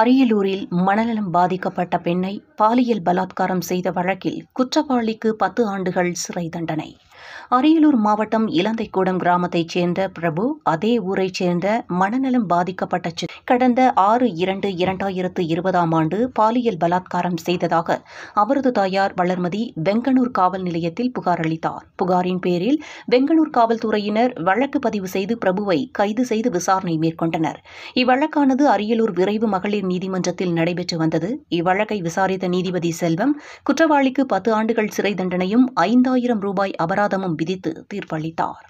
அரியலூரில் மனநலம் பாதிக்கப்பட்ட பெண்ணை பாலியல் பலாத்காரம் செய்த வழக்கில் குற்றவாளிக்கு பத்து ஆண்டுகள் சிறை தண்டனை அரியலூர் மாவட்டம் இலந்தைக்கூடம் கிராமத்தைச் சேர்ந்த பிரபு அதே ஊரைச் சேர்ந்த மனநலம் பாதிக்கப்பட்ட கடந்த ஆறு இரண்டு இரண்டாயிரத்து இருபதாம் ஆண்டு பாலியல் பலாத்காரம் செய்ததாக அவரது தாயார் வளர்மதி வெங்கனூர் காவல் நிலையத்தில் புகார் அளித்தார் புகாரின் பேரில் வெங்கனூர் காவல்துறையினர் வழக்கு பதிவு செய்து பிரபுவை கைது செய்து விசாரணை மேற்கொண்டனர் இவ்வழக்கானது அரியலூர் விரைவு மகளிர் நீதிமன்றத்தில் நடைபெற்று வந்தது இவ்வழக்கை விசாரித்த நீதிபதி செல்வம் குற்றவாளிக்கு பத்து ஆண்டுகள் சிறை தண்டனையும் ஐந்தாயிரம் ரூபாய் அபராதம் சபதமும் விதித்து தீர்ப்பளித்தார்